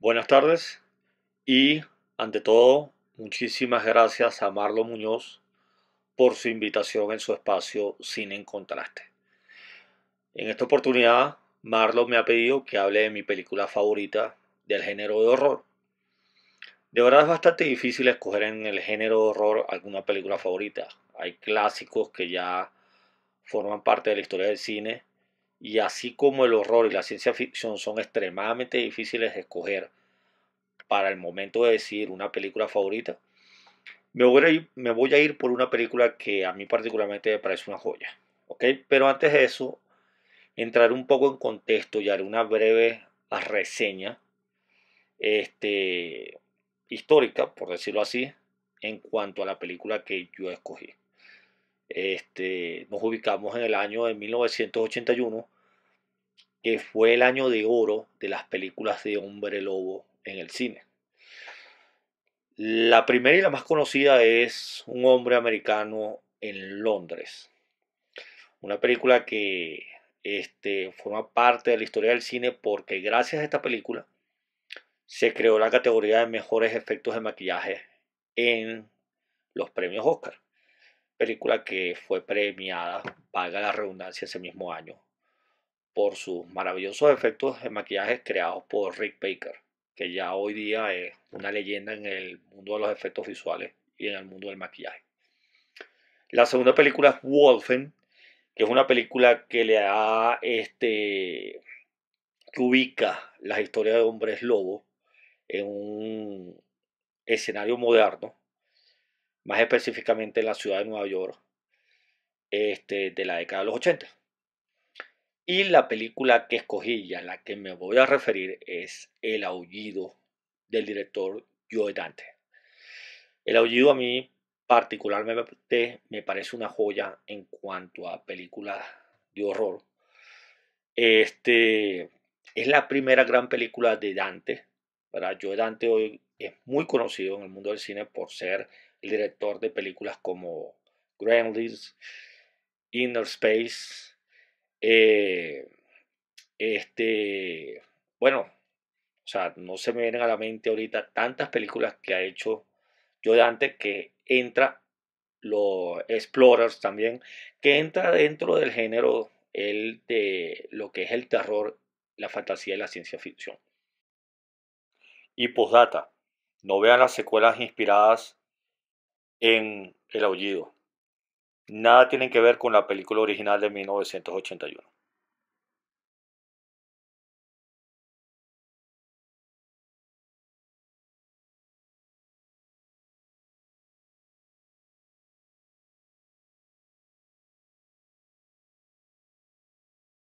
Buenas tardes y ante todo muchísimas gracias a Marlo Muñoz por su invitación en su espacio sin en Contraste. En esta oportunidad Marlo me ha pedido que hable de mi película favorita del género de horror. De verdad es bastante difícil escoger en el género de horror alguna película favorita. Hay clásicos que ya forman parte de la historia del cine y así como el horror y la ciencia ficción son extremadamente difíciles de escoger para el momento de decir una película favorita, me voy, a ir, me voy a ir por una película que a mí particularmente me parece una joya. Pero antes de eso, entrar un poco en contexto y haré una breve reseña este, histórica, por decirlo así, en cuanto a la película que yo escogí. Este, nos ubicamos en el año de 1981, que fue el año de oro de las películas de hombre lobo en el cine. La primera y la más conocida es Un hombre americano en Londres. Una película que este, forma parte de la historia del cine porque gracias a esta película se creó la categoría de mejores efectos de maquillaje en los premios Oscar película que fue premiada, paga la redundancia, ese mismo año por sus maravillosos efectos de maquillaje creados por Rick Baker, que ya hoy día es una leyenda en el mundo de los efectos visuales y en el mundo del maquillaje. La segunda película es Wolfen, que es una película que le da este que ubica las historias de hombres lobo en un escenario moderno más específicamente en la ciudad de Nueva York, este, de la década de los 80. Y la película que escogí y a la que me voy a referir es El aullido del director Joe Dante. El aullido a mí particularmente me parece una joya en cuanto a películas de horror. Este es la primera gran película de Dante. Para Joe Dante hoy es muy conocido en el mundo del cine por ser el director de películas como Gremlins, Inner Space, eh, este, bueno, o sea, no se me vienen a la mente ahorita tantas películas que ha hecho yo antes que entra los Explorers también, que entra dentro del género el de lo que es el terror, la fantasía y la ciencia ficción. Y postdata, no vean las secuelas inspiradas en El Aullido. Nada tienen que ver con la película original de 1981.